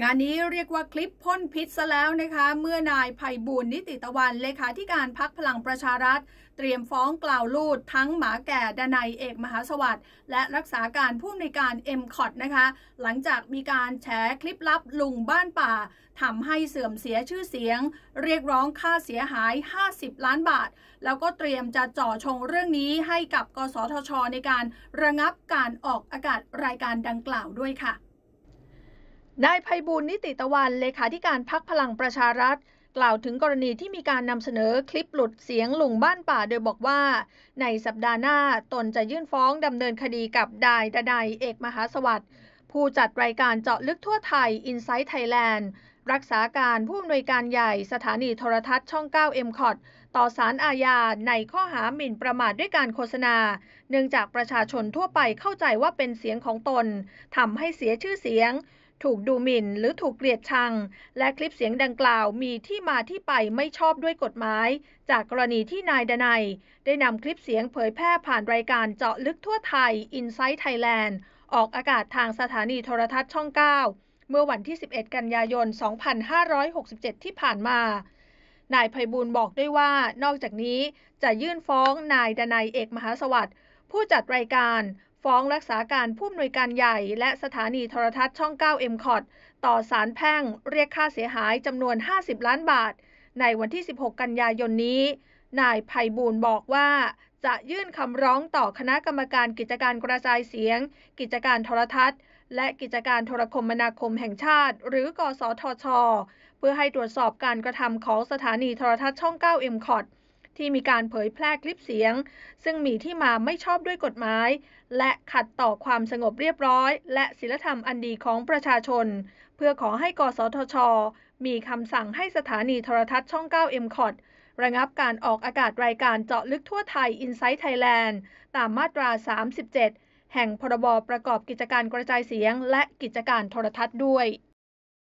งานนี้เรียกว่าคลิปพ่นพิษซะแล้วนะคะ เมื่อนายไพบุญนิติตะวันเลขาธิการพักพลังประชารัฐ เตรียมฟ้องกล่าวลูดทั้งหมาแก่ดนายเอกมหาสวัสด์และรักษาการผู้อำนวยการเอ็มคอดนะคะ หลังจากมีการแฉคลิปลับลุงบ้านป่าทำให้เสื่อมเสียชื่อเสียง เรียกร้องค่าเสียหาย 50 ล้านบาท แล้วก็เตรียมจะจ่อชงเรื่องนี้ให้กับ กสทช ในการระงับการออกอากาศรายการดังกล่าวด้วยค่ะนายภัยบุญนิติตะวัน เลขาธิการพักพลังประชารัฐ กล่าวถึงกรณีที่มีการนำเสนอคลิปหลุดเสียงลุงบ้านป่าโดยบอกว่า ในสัปดาห์หน้าตนจะยื่นฟ้อง ดำเนินคดีกับดายดาดายเอกมหาสวัสดิ์ผู้จัดรายการเจาะลึกทั่วไทย i n s i ซต์ไทยแลนด์รักษาการผู้อำนวยการใหญ่สถานีโทรทัศน์ช่อง 9 m c o t ต่อสารอาญาในข้อหาหมิ่นประมาทด้วยการโฆษณา เนื่องจากประชาชนทั่วไปเข้าใจว่าเป็นเสียงของตนทำให้เสียชื่อเสียงถูกดูหมิ่นหรือถูกเกลียดชัง และคลิปเสียงดังกล่าวมีที่มาที่ไปไม่ชอบด้วยกฎหมาย จากกรณีที่นายดนัย ได้นำคลิปเสียงเผยแพร่ผ่านรายการเจาะลึกทั่วไทย i n s i ซต์ไทยแลนด์ออกอากาศทางสถานีโทรทัศน์ช่อง 9 เมื่อวันที่ 11 กันยายน 2567 ที่ผ่านมา นายภัยบูลบอกด้วยว่านอกจากนี้จะยื่นฟ้องนายดนัยเอกมหาสวัสดิ์ ผู้จัดรายการฟ้องรักษาการผู้อำนวยการใหญ่ และสถานีโทรทัศน์ช่อง9 m c o t ต่อศาลแพ่งเรียกค่าเสียหายจำนวน 50 ล้านบาท ในวันที่ 16 กันยายนนี้ นายภัยบูลบอกว่า จะยื่นคำร้องต่อคณะกรรมการกิจการกระจายเสียง กิจการโทรทัศน์ และกิจการโทรคมนาคมแห่งชาติ หรือกสทช เพื่อให้ตรวจสอบการกระทำของสถานีโทรทัศน์ช่อง9 m c o t ที่มีการเผยแพร่คลิปเสียงซึ่งมีที่มาไม่ชอบด้วยกฎหมายและขัดต่อความสงบเรียบร้อยและศีลธรรมอันดีของประชาชนเพื่อขอให้กสทช มีคำสั่งให้สถานีโทรทัศน์ช่อง9 m c o t ระงับการออกอากาศรายการเจาะลึกทั่วไทย i n s i ซต์ไทยแลนด์ตามมาตรา 37 แห่งพรบประกอบกิจการกระจายเสียงและกิจการโทรทัศน์ด้วย